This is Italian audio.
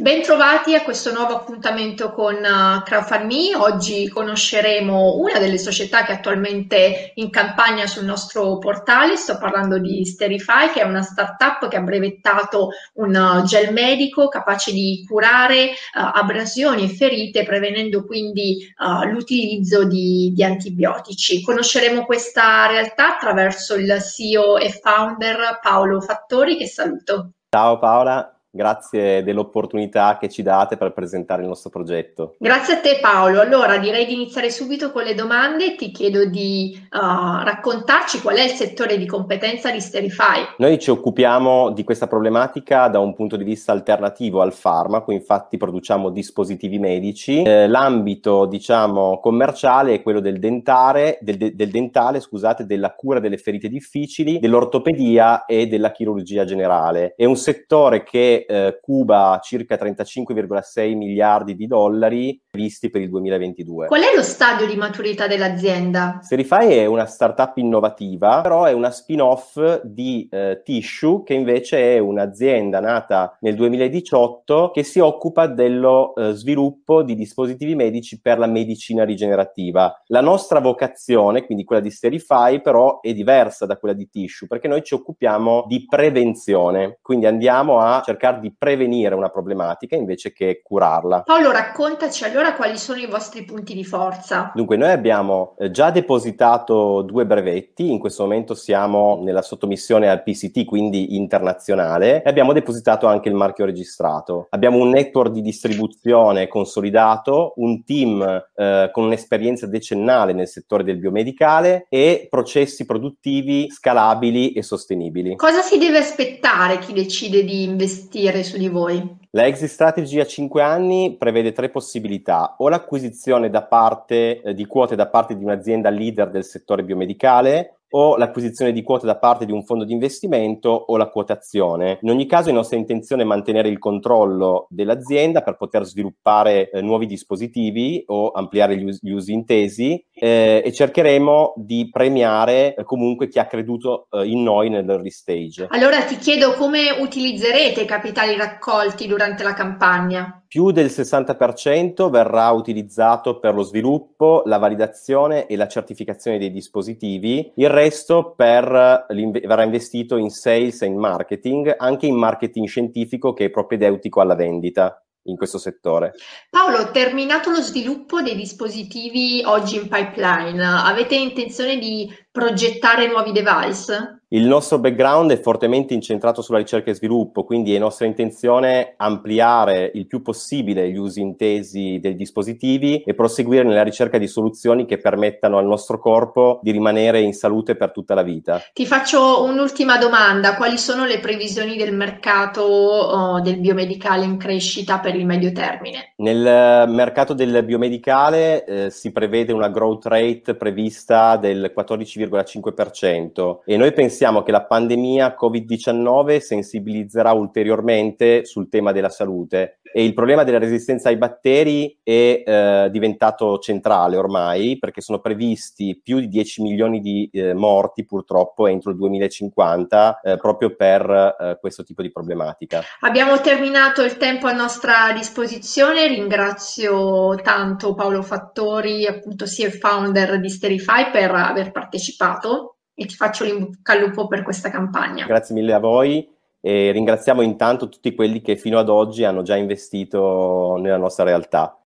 Bentrovati a questo nuovo appuntamento con uh, CrowdFundMe. Oggi conosceremo una delle società che è attualmente in campagna sul nostro portale. Sto parlando di Sterify, che è una startup che ha brevettato un eh, gel medico capace di curare uh, abrasioni e ferite, prevenendo quindi l'utilizzo di, di, antibiotici. Conosceremo questa realtà attraverso il CEO e founder Paolo Fattori, che saluto. Ciao Paola, grazie dell'opportunità che ci date per presentare il nostro progetto. Grazie a te Paolo. Allora direi di iniziare subito con le domande. Ti chiedo di uh, raccontarci qual è il settore di competenza di Sterify. Noi ci occupiamo di questa problematica da un punto di vista alternativo al farmaco, infatti produciamo dispositivi medici. Eh, l'ambito diciamo commerciale è quello del dentare, del, de- del dentale, scusate, della cura delle ferite difficili, dell'ortopedia e della chirurgia generale. È un settore che che eh, cuba circa 35,6 miliardi di dollari visti per il 2022. Qual è lo stadio di maturità dell'azienda? Serify è una startup innovativa, però è una spin-off di eh, Tissue, che invece è un'azienda nata nel 2018 che si occupa dello eh, sviluppo di dispositivi medici per la medicina rigenerativa. La nostra vocazione, quindi quella di Serify, però è diversa da quella di Tissue, perché noi ci occupiamo di prevenzione, quindi andiamo a cercare cercare di prevenire una problematica invece che curarla. Paolo, raccontaci allora quali sono i vostri punti di forza. Dunque, noi abbiamo eh, già depositato due brevetti, in questo momento siamo nella sottomissione al PCT, quindi internazionale, e abbiamo depositato anche il marchio registrato. Abbiamo un network di distribuzione consolidato, un team eh, con un'esperienza decennale nel settore del biomedicale e processi produttivi scalabili e sostenibili. Cosa si deve aspettare chi decide di investire? investire su di voi? La exit strategy a 5 anni prevede tre possibilità, o l'acquisizione da parte, eh, di quote da parte di un'azienda leader del settore biomedicale, o l'acquisizione di quote da parte di un fondo di investimento o la quotazione. In ogni caso è nostra intenzione mantenere il controllo dell'azienda per poter sviluppare eh, nuovi dispositivi o ampliare gli, us- gli usi intesi eh, e cercheremo di premiare eh, comunque chi ha creduto eh, in noi nell'early stage. Allora ti chiedo come utilizzerete i capitali raccolti durante la campagna? più del 60% verrà utilizzato per lo sviluppo, la validazione e la certificazione dei dispositivi, il resto per, verrà investito in sales e in marketing, anche in marketing scientifico che è propedeutico alla vendita in questo settore. Paolo, terminato lo sviluppo dei dispositivi oggi in pipeline, avete intenzione di progettare nuovi device? Il nostro background è fortemente incentrato sulla ricerca e sviluppo, quindi è nostra intenzione ampliare il più possibile gli usi intesi dei dispositivi e proseguire nella ricerca di soluzioni che permettano al nostro corpo di rimanere in salute per tutta la vita. Ti faccio un'ultima domanda, quali sono le previsioni del mercato oh, del biomedicale in crescita per il medio termine? Nel mercato del biomedicale eh, si prevede una growth rate prevista del 14,5% e noi pensiamo pensiamo che la pandemia Covid-19 sensibilizzerà ulteriormente sul tema della salute e il problema della resistenza ai batteri è eh, diventato centrale ormai perché sono previsti più di 10 milioni di eh, morti purtroppo entro il 2050 eh, proprio per eh, questo tipo di problematica. Abbiamo terminato il tempo a nostra disposizione, ringrazio tanto Paolo Fattori, appunto CEO e founder di Sterify per aver partecipato e ti faccio l'inbocca al lupo per questa campagna. Grazie mille a voi e ringraziamo intanto tutti quelli che fino ad oggi hanno già investito nella nostra realtà.